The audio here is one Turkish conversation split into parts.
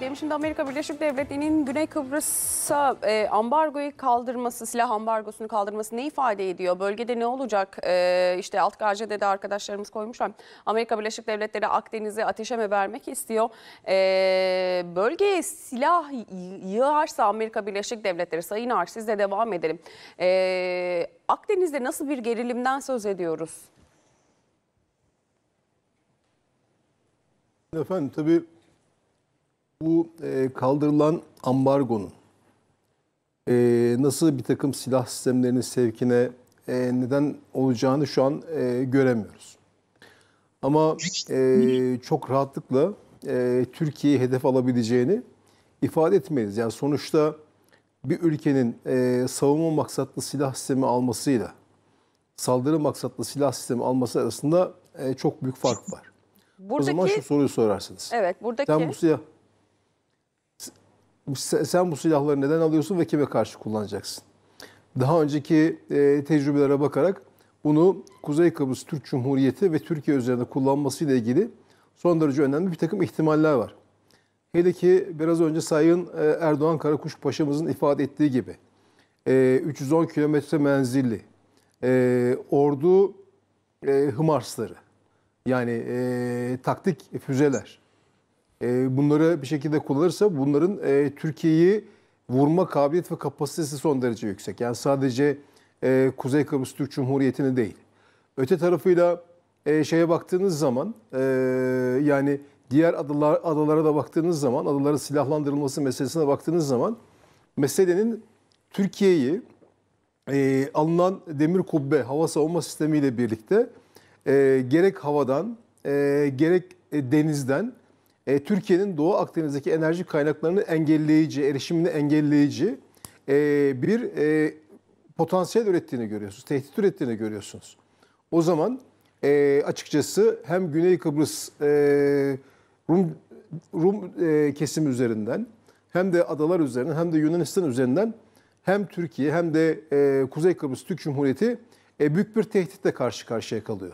Benim şimdi Amerika Birleşik Devletleri'nin Güney Kıbrıs'a e, ambargoyu kaldırması, silah ambargosunu kaldırması ne ifade ediyor? Bölgede ne olacak? E, işte alt de arkadaşlarımız koymuşlar. Amerika Birleşik Devletleri Akdeniz'i ateşe mi vermek istiyor? E, bölgeye silah yığarsa Amerika Birleşik Devletleri, Sayın Arş siz devam edelim. E, Akdeniz'de nasıl bir gerilimden söz ediyoruz? Efendim tabii bu e, kaldırılan ambargonun e, nasıl bir takım silah sistemlerinin sevkine e, neden olacağını şu an e, göremiyoruz. Ama e, çok rahatlıkla e, Türkiye'yi hedef alabileceğini ifade etmeyiz. Yani sonuçta bir ülkenin e, savunma maksatlı silah sistemi almasıyla saldırı maksatlı silah sistemi alması arasında e, çok büyük fark var. Buradaki, o zaman şu soruyu sorarsınız. Evet, buradaki... Sen bu silah sen bu silahları neden alıyorsun ve kime karşı kullanacaksın? Daha önceki e, tecrübelere bakarak bunu Kuzey Kıbrıs Türk Cumhuriyeti ve Türkiye üzerinde kullanmasıyla ilgili son derece önemli bir takım ihtimaller var. Hele ki biraz önce Sayın e, Erdoğan Karakuş Paşa'mızın ifade ettiği gibi 310 e, kilometre menzilli e, ordu hımarsları yani taktik füzeler ee, bunları bir şekilde kullanırsa bunların e, Türkiye'yi vurma kabiliyet ve kapasitesi son derece yüksek. Yani sadece e, Kuzey Kıbrıs Türk Cumhuriyeti'ne değil. Öte tarafıyla e, şeye baktığınız zaman e, yani diğer adalar, adalara da baktığınız zaman adaların silahlandırılması meselesine baktığınız zaman meselenin Türkiye'yi e, alınan demir kubbe hava savunma sistemiyle birlikte e, gerek havadan e, gerek e, denizden e, Türkiye'nin Doğu Akdeniz'deki enerji kaynaklarını engelleyici, erişimini engelleyici e, bir e, potansiyel ürettiğini görüyorsunuz, tehdit ürettiğini görüyorsunuz. O zaman e, açıkçası hem Güney Kıbrıs e, Rum, Rum e, kesimi üzerinden hem de adalar üzerinden hem de Yunanistan üzerinden hem Türkiye hem de e, Kuzey Kıbrıs Türk Cumhuriyeti e, büyük bir tehditle karşı karşıya kalıyor.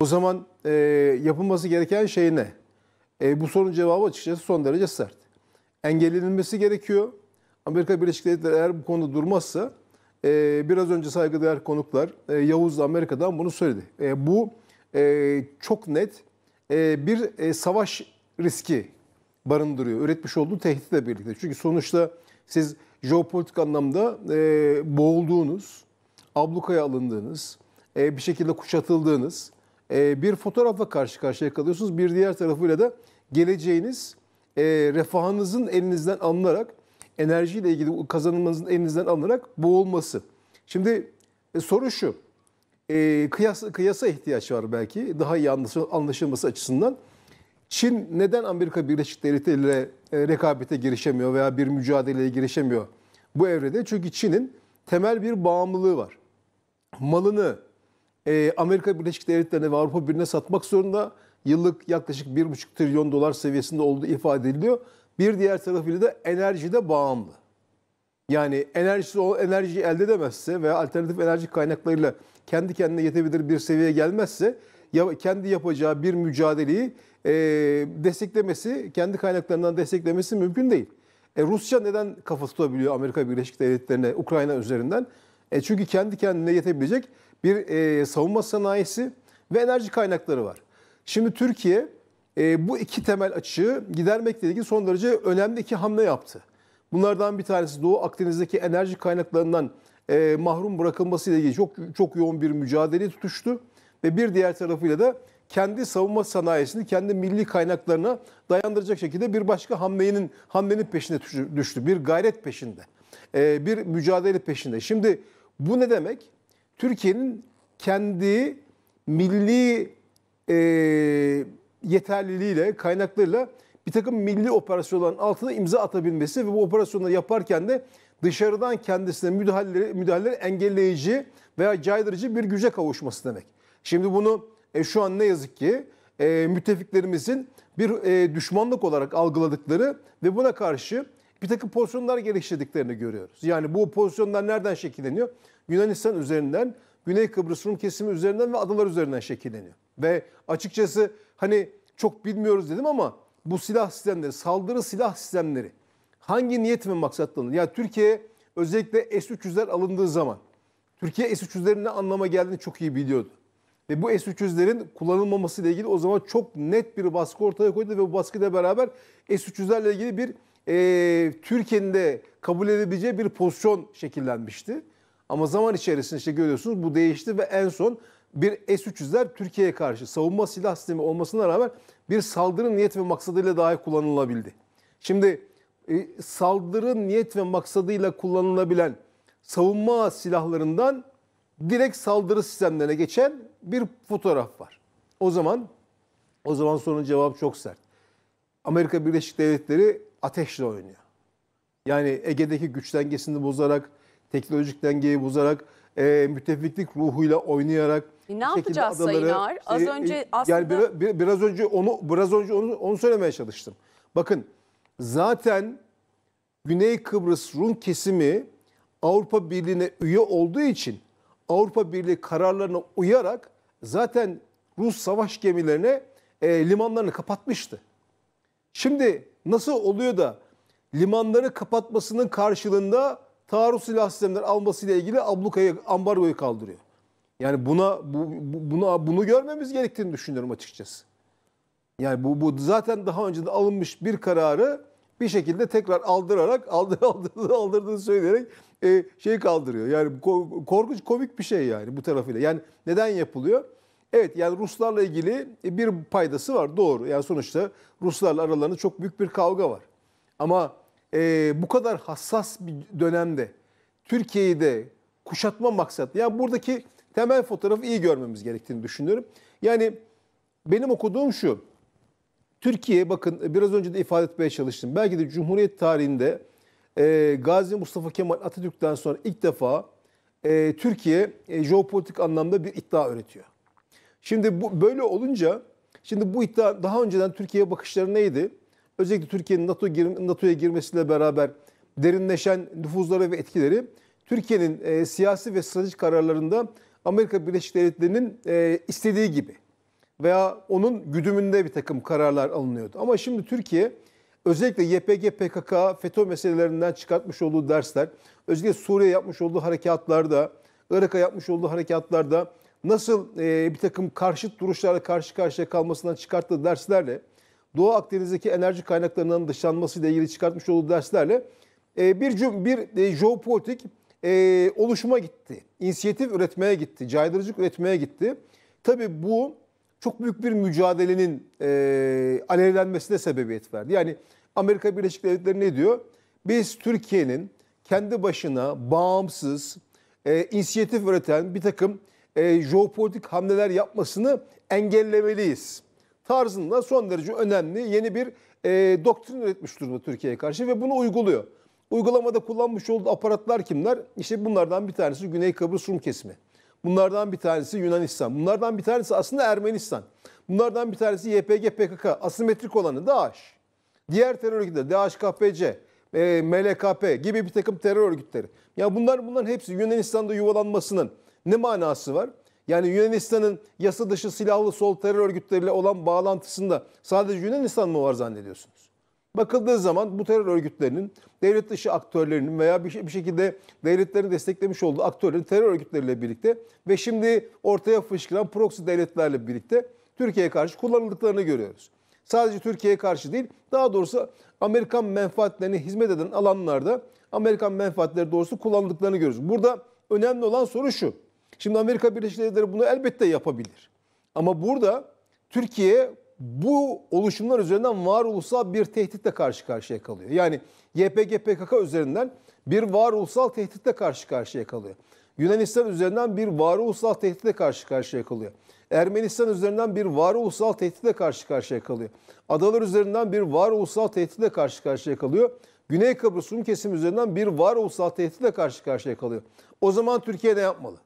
O zaman e, yapılması gereken şey ne? E, bu sorunun cevabı açıkçası son derece sert. Engellenilmesi gerekiyor. Amerika Birleşik Devletleri eğer bu konuda durmazsa e, biraz önce saygıdeğer konuklar e, Yavuz da Amerika'dan bunu söyledi. E, bu e, çok net e, bir e, savaş riski barındırıyor. Üretmiş olduğu tehditle birlikte. Çünkü sonuçta siz jeopolitik anlamda e, boğulduğunuz, ablukaya alındığınız, e, bir şekilde kuşatıldığınız ee, bir fotoğrafla karşı karşıya kalıyorsunuz. Bir diğer tarafıyla da geleceğiniz e, refahınızın elinizden alınarak, enerjiyle ilgili kazanımınızın elinizden alınarak boğulması. Şimdi e, soru şu, e, kıyas, kıyasa ihtiyaç var belki daha iyi anlaşılması açısından. Çin neden Amerika Birleşik Devletleri ile rekabete girişemiyor veya bir mücadeleye girişemiyor bu evrede? Çünkü Çin'in temel bir bağımlılığı var. Malını ee, Amerika Birleşik Devletleri'ne ve Avrupa Birliği'ne satmak zorunda. Yıllık yaklaşık 1,5 trilyon dolar seviyesinde olduğu ifade ediliyor. Bir diğer tarafıyla da enerjide bağımlı. Yani enerjisi o enerjiyi elde edemezse veya alternatif enerji kaynaklarıyla kendi kendine yetebilir bir seviyeye gelmezse ya kendi yapacağı bir mücadeleyi e, desteklemesi, kendi kaynaklarından desteklemesi mümkün değil. E, Rusya neden kafa tutabiliyor Amerika Birleşik Devletleri'ne Ukrayna üzerinden? E çünkü kendi kendine yetebilecek bir e, savunma sanayisi ve enerji kaynakları var. Şimdi Türkiye e, bu iki temel açığı gidermekle ilgili son derece önemli iki hamle yaptı. Bunlardan bir tanesi Doğu Akdeniz'deki enerji kaynaklarından e, mahrum bırakılmasıyla ilgili çok çok yoğun bir mücadele tutuştu ve bir diğer tarafıyla da kendi savunma sanayisini kendi milli kaynaklarına dayandıracak şekilde bir başka hamlenin hamlenin peşinde düştü. Bir gayret peşinde. E, bir mücadele peşinde. Şimdi bu ne demek? Türkiye'nin kendi milli e, yeterliliğiyle, kaynaklarıyla bir takım milli operasyonların altına imza atabilmesi ve bu operasyonları yaparken de dışarıdan kendisine müdahaleleri, müdahaleleri engelleyici veya caydırıcı bir güce kavuşması demek. Şimdi bunu e, şu an ne yazık ki e, müttefiklerimizin bir e, düşmanlık olarak algıladıkları ve buna karşı bir takım pozisyonlar geliştirdiklerini görüyoruz. Yani bu pozisyonlar nereden şekilleniyor? Yunanistan üzerinden, Güney Kıbrıs Rum kesimi üzerinden ve adalar üzerinden şekilleniyor. Ve açıkçası hani çok bilmiyoruz dedim ama bu silah sistemleri, saldırı silah sistemleri hangi niyet ve maksatla alınıyor? Yani Türkiye özellikle S-300'ler alındığı zaman Türkiye S-300'lerin ne anlama geldiğini çok iyi biliyordu. Ve bu S-300'lerin kullanılmaması ile ilgili o zaman çok net bir baskı ortaya koydu ve bu baskıyla beraber S-300'lerle ilgili bir e, Türkiye'nin de kabul edebileceği bir pozisyon şekillenmişti. Ama zaman içerisinde işte görüyorsunuz bu değişti ve en son bir S-300'ler Türkiye'ye karşı savunma silah sistemi olmasına rağmen bir saldırı niyet ve maksadıyla dahi kullanılabildi. Şimdi e, saldırı niyet ve maksadıyla kullanılabilen savunma silahlarından direkt saldırı sistemlerine geçen bir fotoğraf var. O zaman o zaman sorunun cevabı çok sert. Amerika Birleşik Devletleri ateşle oynuyor. Yani Ege'deki güç dengesini bozarak, teknolojik dengeyi bozarak, e, müttefiklik ruhuyla oynayarak e, ne yapacağız adaları, Sayın Ağar? Şey, Az önce e, aslında yani bir, biraz önce onu biraz önce onu onu söylemeye çalıştım. Bakın zaten Güney Kıbrıs Rum kesimi Avrupa Birliği'ne üye olduğu için Avrupa Birliği kararlarına uyarak zaten Rus savaş gemilerine e, limanlarını kapatmıştı. Şimdi nasıl oluyor da limanları kapatmasının karşılığında taarruz silah sistemler almasıyla ilgili ablukayı, ambargoyu kaldırıyor. Yani buna bu, buna bunu görmemiz gerektiğini düşünüyorum açıkçası. Yani bu, bu zaten daha önce de alınmış bir kararı bir şekilde tekrar aldırarak aldır aldırdı aldırdığını söyleyerek e, şey kaldırıyor. Yani korkunç komik bir şey yani bu tarafıyla. Yani neden yapılıyor? Evet yani Ruslarla ilgili e, bir paydası var doğru. Yani sonuçta Ruslarla aralarında çok büyük bir kavga var. Ama e, bu kadar hassas bir dönemde Türkiye'yi de kuşatma maksatlı. Yani buradaki temel fotoğrafı iyi görmemiz gerektiğini düşünüyorum. Yani benim okuduğum şu. Türkiye bakın biraz önce de ifade etmeye çalıştım. Belki de Cumhuriyet tarihinde e, Gazi Mustafa Kemal Atatürk'ten sonra ilk defa e, Türkiye e, jeopolitik anlamda bir iddia öğretiyor. Şimdi bu böyle olunca şimdi bu iddia daha önceden Türkiye'ye bakışları neydi? Özellikle Türkiye'nin NATO gir, NATO'ya girmesiyle beraber derinleşen nüfuzları ve etkileri Türkiye'nin e, siyasi ve stratejik kararlarında Amerika Birleşik Devletleri'nin e, istediği gibi veya onun güdümünde bir takım kararlar alınıyordu. Ama şimdi Türkiye özellikle YPG, PKK, FETÖ meselelerinden çıkartmış olduğu dersler, özellikle Suriye yapmış olduğu harekatlarda, Irak'a yapmış olduğu harekatlarda nasıl e, bir takım karşıt duruşlarla karşı karşıya kalmasından çıkarttığı derslerle, Doğu Akdeniz'deki enerji kaynaklarının dışlanmasıyla ilgili çıkartmış olduğu derslerle e, bir cüm, bir e, jeopolitik e, oluşuma gitti. İnisiyatif üretmeye gitti, caydırıcılık üretmeye gitti. Tabii bu çok büyük bir mücadelenin e, alevlenmesine sebebiyet verdi. Yani Amerika Birleşik Devletleri ne diyor? Biz Türkiye'nin kendi başına bağımsız, e, inisiyatif üreten bir takım e, jeopolitik hamleler yapmasını engellemeliyiz. Tarzında son derece önemli yeni bir e, doktrin üretmiş durumda Türkiye'ye karşı ve bunu uyguluyor. Uygulamada kullanmış olduğu aparatlar kimler? İşte bunlardan bir tanesi Güney Kıbrıs Rum kesimi. Bunlardan bir tanesi Yunanistan. Bunlardan bir tanesi aslında Ermenistan. Bunlardan bir tanesi YPG PKK. Asimetrik olanı DAEŞ. Diğer terör örgütleri DAEŞ-KPC, e, MLKP gibi bir takım terör örgütleri. Ya bunlar bunların hepsi Yunanistan'da yuvalanmasının ne manası var? Yani Yunanistan'ın yasa dışı silahlı sol terör örgütleriyle olan bağlantısında sadece Yunanistan mı var zannediyorsunuz? Bakıldığı zaman bu terör örgütlerinin devlet dışı aktörlerinin veya bir, şey, şekilde devletlerin desteklemiş olduğu aktörlerin terör örgütleriyle birlikte ve şimdi ortaya fışkıran proxy devletlerle birlikte Türkiye'ye karşı kullanıldıklarını görüyoruz. Sadece Türkiye'ye karşı değil, daha doğrusu Amerikan menfaatlerine hizmet eden alanlarda Amerikan menfaatleri doğrusu kullanıldıklarını görüyoruz. Burada önemli olan soru şu. Şimdi Amerika Birleşik Devletleri bunu elbette yapabilir. Ama burada Türkiye bu oluşumlar üzerinden varoluşsal bir tehditle karşı karşıya kalıyor. Yani YPG PKK üzerinden bir varoluşsal tehditle karşı karşıya kalıyor. Yunanistan üzerinden bir varoluşsal tehditle karşı karşıya kalıyor. Ermenistan üzerinden bir varoluşsal tehditle karşı karşıya kalıyor. Adalar üzerinden bir varoluşsal tehditle karşı karşıya kalıyor. Güney Kıbrıs'un kesim üzerinden bir varoluşsal tehditle karşı karşıya kalıyor. O zaman Türkiye ne yapmalı?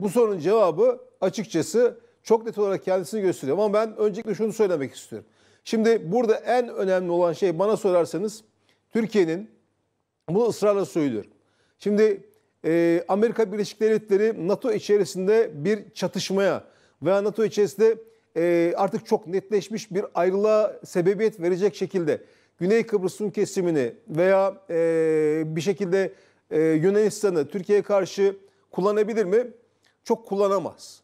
Bu sorunun cevabı açıkçası çok net olarak kendisini gösteriyor. Ama ben öncelikle şunu söylemek istiyorum. Şimdi burada en önemli olan şey bana sorarsanız Türkiye'nin bunu ısrarla söylüyorum. Şimdi e, Amerika Birleşik Devletleri NATO içerisinde bir çatışmaya veya NATO içerisinde e, artık çok netleşmiş bir ayrılığa sebebiyet verecek şekilde Güney Kıbrıs'ın kesimini veya e, bir şekilde e, Yunanistan'ı Türkiye'ye karşı kullanabilir mi? çok kullanamaz.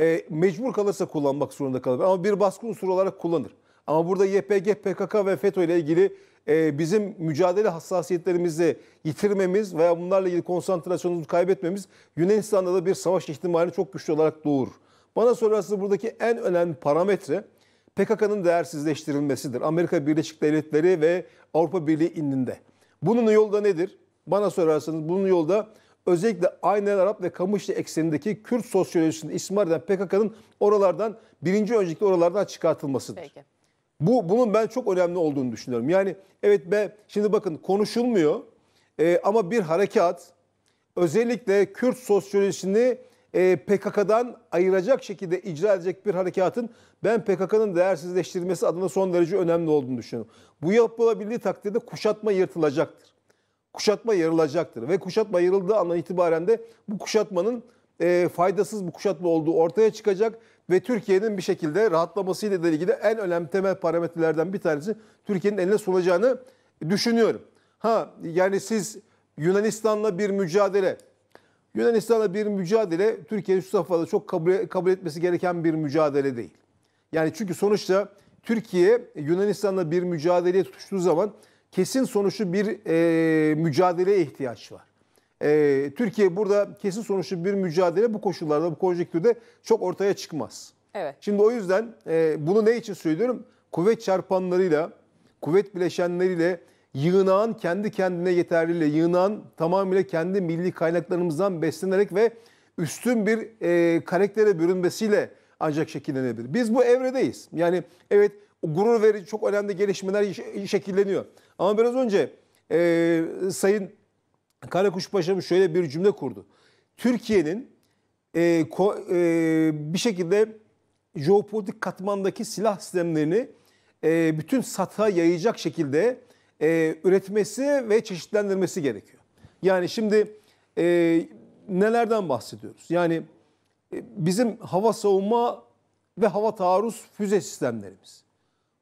E, mecbur kalırsa kullanmak zorunda kalır ama bir baskı unsuru olarak kullanır. Ama burada YPG, PKK ve FETÖ ile ilgili e, bizim mücadele hassasiyetlerimizi yitirmemiz veya bunlarla ilgili konsantrasyonumuzu kaybetmemiz Yunanistan'da da bir savaş ihtimalini çok güçlü olarak doğurur. Bana sorarsanız buradaki en önemli parametre PKK'nın değersizleştirilmesidir. Amerika Birleşik Devletleri ve Avrupa Birliği indinde. Bunun yolda nedir? Bana sorarsanız bunun yolda özellikle Aynel Arap ve Kamışlı eksenindeki Kürt sosyolojisini ismar eden PKK'nın oralardan birinci öncelikli oralardan çıkartılmasıdır. Peki. Bu bunun ben çok önemli olduğunu düşünüyorum. Yani evet be şimdi bakın konuşulmuyor e, ama bir harekat özellikle Kürt sosyolojisini e, PKK'dan ayıracak şekilde icra edecek bir harekatın ben PKK'nın değersizleştirilmesi adına son derece önemli olduğunu düşünüyorum. Bu yapılabildiği takdirde kuşatma yırtılacaktır kuşatma yarılacaktır. Ve kuşatma yarıldığı andan itibaren de bu kuşatmanın e, faydasız bu kuşatma olduğu ortaya çıkacak ve Türkiye'nin bir şekilde rahatlamasıyla da ilgili en önemli temel parametrelerden bir tanesi Türkiye'nin eline sunacağını düşünüyorum. Ha yani siz Yunanistan'la bir mücadele, Yunanistan'la bir mücadele Türkiye'nin şu safhada çok kabul, kabul etmesi gereken bir mücadele değil. Yani çünkü sonuçta Türkiye Yunanistan'la bir mücadeleye tutuştuğu zaman kesin sonuçlu bir e, mücadeleye ihtiyaç var. E, Türkiye burada kesin sonuçlu bir mücadele bu koşullarda, bu konjektürde çok ortaya çıkmaz. Evet. Şimdi o yüzden e, bunu ne için söylüyorum? Kuvvet çarpanlarıyla, kuvvet bileşenleriyle, yığınağın kendi kendine yeterliyle, yığınağın tamamıyla kendi milli kaynaklarımızdan beslenerek ve üstün bir e, karaktere bürünmesiyle ancak şekillenebilir. Biz bu evredeyiz. Yani evet gurur verici çok önemli gelişmeler şekilleniyor. Ama biraz önce e, Sayın Karakuş Paşa'm şöyle bir cümle kurdu. Türkiye'nin e, ko, e, bir şekilde jeopolitik katmandaki silah sistemlerini e, bütün satha yayacak şekilde e, üretmesi ve çeşitlendirmesi gerekiyor. Yani şimdi e, nelerden bahsediyoruz? Yani e, bizim hava savunma ve hava taarruz füze sistemlerimiz.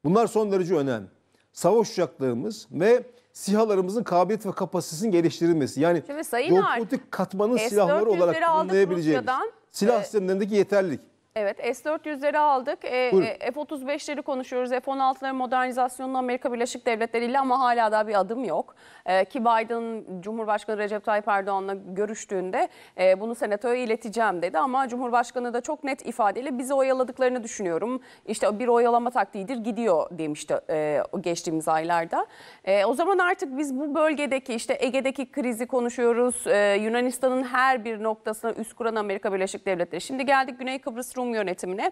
Bunlar son derece önemli. Savaş uçaklarımız ve sihalarımızın kabiliyet ve kapasitesinin geliştirilmesi. Yani jeopolitik katmanın S400'leri silahları olarak kullanılabileceğimiz. Silah ee, sistemlerindeki yeterlilik. Evet S-400'leri aldık. E, e F-35'leri konuşuyoruz. F-16'ların modernizasyonunu Amerika Birleşik Devletleri ile ama hala daha bir adım yok. E, ki Biden Cumhurbaşkanı Recep Tayyip Erdoğan'la görüştüğünde e, bunu senatoya ileteceğim dedi. Ama Cumhurbaşkanı da çok net ifadeyle bizi oyaladıklarını düşünüyorum. İşte bir oyalama taktiğidir gidiyor demişti e, geçtiğimiz aylarda. E, o zaman artık biz bu bölgedeki işte Ege'deki krizi konuşuyoruz. E, Yunanistan'ın her bir noktasına üst kuran Amerika Birleşik Devletleri. Şimdi geldik Güney Kıbrıs Rum toplum yönetimine.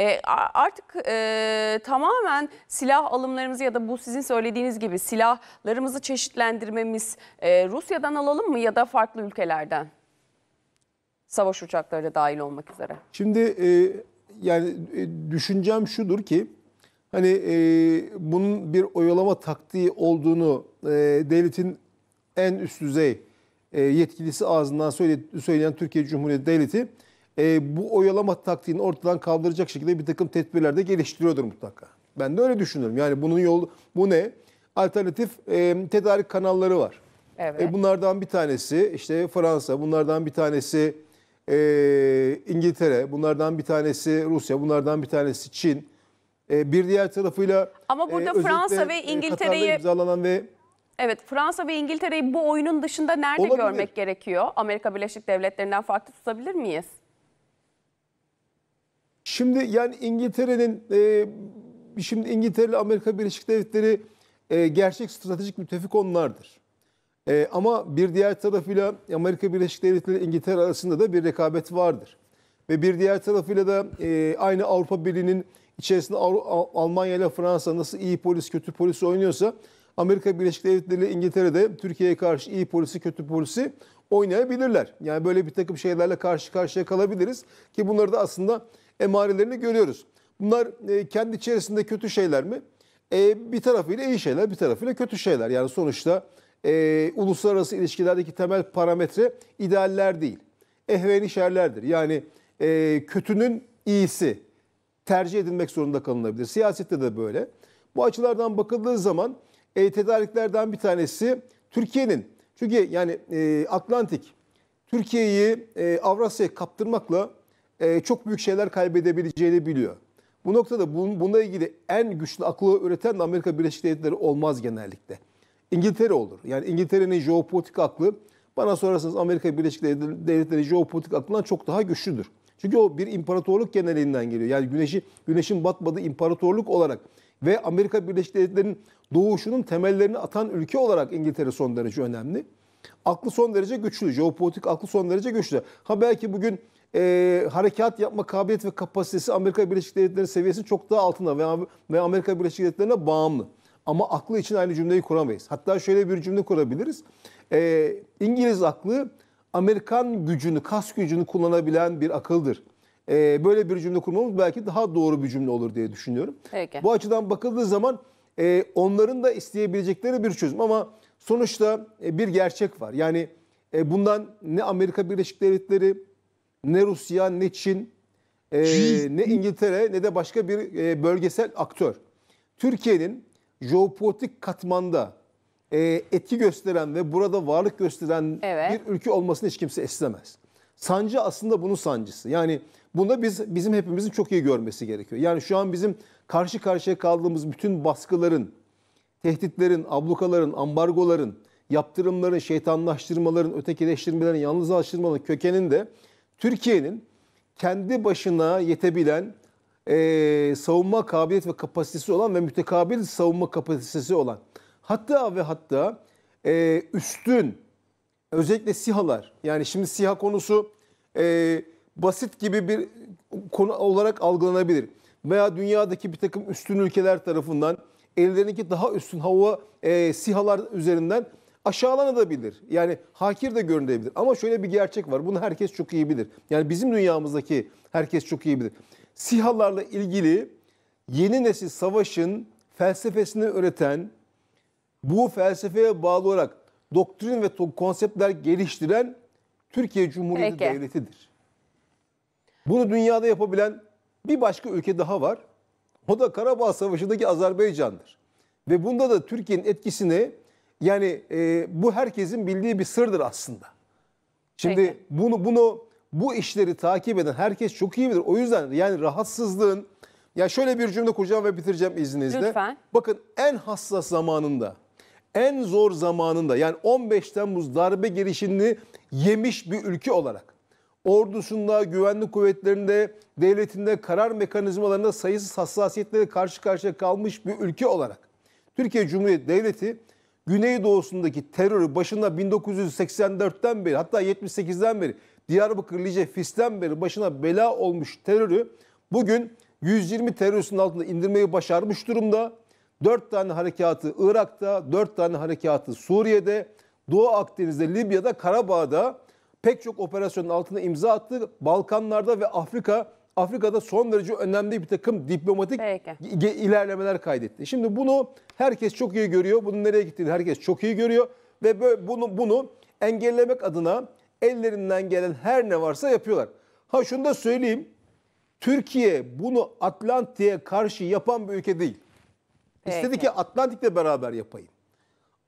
E, artık e, tamamen silah alımlarımızı ya da bu sizin söylediğiniz gibi silahlarımızı çeşitlendirmemiz e, Rusya'dan alalım mı ya da farklı ülkelerden? Savaş uçakları da dahil olmak üzere. Şimdi e, yani e, düşüncem şudur ki hani e, bunun bir oyalama taktiği olduğunu e, devletin en üst düzey e, yetkilisi ağzından söyleyen Türkiye Cumhuriyeti Devleti e, bu oyalama taktiğini ortadan kaldıracak şekilde bir takım tedbirler de geliştiriyordur mutlaka. Ben de öyle düşünüyorum. Yani bunun yolu bu ne? Alternatif e, tedarik kanalları var. Evet. E, bunlardan bir tanesi işte Fransa, bunlardan bir tanesi e, İngiltere, bunlardan bir tanesi Rusya, bunlardan bir tanesi Çin. E, bir diğer tarafıyla Ama burada e, Fransa ve e, İngiltere'yi imzalanan ve Evet Fransa ve İngiltere'yi bu oyunun dışında nerede olabilir. görmek gerekiyor? Amerika Birleşik Devletleri'nden farklı tutabilir miyiz? Şimdi yani İngiltere'nin e, şimdi İngiltere ile Amerika Birleşik Devletleri e, gerçek stratejik müttefik onlardır. E, ama bir diğer tarafıyla Amerika Birleşik Devletleri ile İngiltere arasında da bir rekabet vardır. Ve bir diğer tarafıyla da e, aynı Avrupa Birliği'nin içerisinde Avru- Almanya ile Fransa nasıl iyi polis kötü polis oynuyorsa Amerika Birleşik Devletleri ile İngiltere'de Türkiye'ye karşı iyi polisi kötü polisi oynayabilirler. Yani böyle bir takım şeylerle karşı karşıya kalabiliriz ki bunları da aslında emarelerini görüyoruz. Bunlar e, kendi içerisinde kötü şeyler mi? E, bir tarafıyla iyi şeyler, bir tarafıyla kötü şeyler. Yani sonuçta e, uluslararası ilişkilerdeki temel parametre idealler değil. Ehveni şerlerdir. Yani e, kötünün iyisi tercih edilmek zorunda kalınabilir. Siyasette de böyle. Bu açılardan bakıldığı zaman tedariklerden bir tanesi Türkiye'nin. Çünkü yani Atlantik Türkiye'yi Avrasya'ya kaptırmakla e, çok büyük şeyler kaybedebileceğini biliyor. Bu noktada bun, buna ilgili en güçlü aklı üreten de Amerika Birleşik Devletleri olmaz genellikle. İngiltere olur. Yani İngiltere'nin jeopolitik aklı bana sorarsanız Amerika Birleşik Devletleri jeopolitik aklından çok daha güçlüdür. Çünkü o bir imparatorluk genelinden geliyor. Yani güneşi güneşin batmadığı imparatorluk olarak ve Amerika Birleşik Devletleri'nin doğuşunun temellerini atan ülke olarak İngiltere son derece önemli. Aklı son derece güçlü, jeopolitik aklı son derece güçlü. Ha belki bugün e, harekat yapma kabiliyet ve kapasitesi Amerika Birleşik Devletleri seviyesinin çok daha altında ve, ve Amerika Birleşik Devletleri'ne bağımlı. Ama aklı için aynı cümleyi kuramayız. Hatta şöyle bir cümle kurabiliriz. E, İngiliz aklı Amerikan gücünü, kas gücünü kullanabilen bir akıldır. E, böyle bir cümle kurmamız belki daha doğru bir cümle olur diye düşünüyorum. Peki. Bu açıdan bakıldığı zaman e, onların da isteyebilecekleri bir çözüm. Ama sonuçta e, bir gerçek var. Yani e, bundan ne Amerika Birleşik Devletleri ne Rusya ne Çin e, ne İngiltere ne de başka bir e, bölgesel aktör. Türkiye'nin jeopolitik katmanda e, etki gösteren ve burada varlık gösteren Evet. bir ülke olmasını hiç kimse istemez. Sancı aslında bunun sancısı. Yani bunda biz bizim hepimizin çok iyi görmesi gerekiyor. Yani şu an bizim karşı karşıya kaldığımız bütün baskıların, tehditlerin, ablukaların, ambargoların, yaptırımların, şeytanlaştırmaların, ötekileştirmelerin, yalnızlaştırmaların kökeninde Türkiye'nin kendi başına yetebilen e, savunma kabiliyet ve kapasitesi olan ve mütekabil savunma kapasitesi olan hatta ve hatta e, üstün özellikle SİHA'lar yani şimdi SİHA konusu e, basit gibi bir konu olarak algılanabilir. Veya dünyadaki bir takım üstün ülkeler tarafından ellerindeki daha üstün hava e, SİHA'lar üzerinden aşağılanabilir. Yani hakir de görünebilir. Ama şöyle bir gerçek var. Bunu herkes çok iyi bilir. Yani bizim dünyamızdaki herkes çok iyi bilir. Sihalarla ilgili yeni nesil savaşın felsefesini öğreten, bu felsefeye bağlı olarak doktrin ve konseptler geliştiren Türkiye Cumhuriyeti Peki. Devleti'dir. Bunu dünyada yapabilen bir başka ülke daha var. O da Karabağ Savaşı'ndaki Azerbaycan'dır. Ve bunda da Türkiye'nin etkisini yani e, bu herkesin bildiği bir sırdır aslında. Şimdi Peki. bunu bunu bu işleri takip eden herkes çok iyi bilir. O yüzden yani rahatsızlığın ya şöyle bir cümle kuracağım ve bitireceğim izninizle. Lütfen. Bakın en hassas zamanında, en zor zamanında yani 15 Temmuz darbe girişimini yemiş bir ülke olarak ordusunda, güvenlik kuvvetlerinde, devletinde, karar mekanizmalarında sayısız hassasiyetlerle karşı karşıya kalmış bir ülke olarak Türkiye Cumhuriyeti Devleti Güneydoğusundaki terörü başına 1984'ten beri hatta 78'den beri Diyarbakır, Lice, Fis'ten beri başına bela olmuş terörü bugün 120 teröristin altında indirmeyi başarmış durumda. 4 tane harekatı Irak'ta, 4 tane harekatı Suriye'de, Doğu Akdeniz'de, Libya'da, Karabağ'da pek çok operasyonun altına imza attı. Balkanlarda ve Afrika Afrika'da son derece önemli bir takım diplomatik Peki. ilerlemeler kaydetti. Şimdi bunu herkes çok iyi görüyor. Bunun nereye gittiğini herkes çok iyi görüyor ve böyle bunu bunu engellemek adına ellerinden gelen her ne varsa yapıyorlar. Ha şunu da söyleyeyim. Türkiye bunu Atlantik'e karşı yapan bir ülke değil. Peki. İstedi ki Atlantik'le beraber yapayım.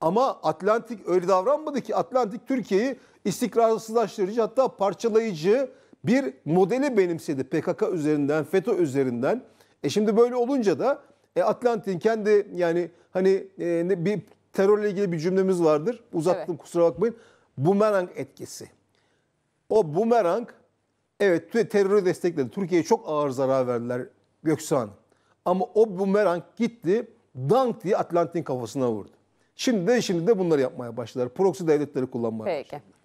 Ama Atlantik öyle davranmadı ki Atlantik Türkiye'yi istikrarsızlaştırıcı hatta parçalayıcı bir modeli benimsedi PKK üzerinden, FETÖ üzerinden. E şimdi böyle olunca da e, Atlantik'in kendi yani hani e, bir terörle ilgili bir cümlemiz vardır. Uzattım evet. kusura bakmayın. Bumerang etkisi. O bumerang evet terörü destekledi. Türkiye'ye çok ağır zarar verdiler Göksan. Ama o bumerang gitti dank diye Atlantik'in kafasına vurdu. Şimdi de şimdi de bunları yapmaya başladılar. Proxy devletleri kullanmaya Peki. başladılar.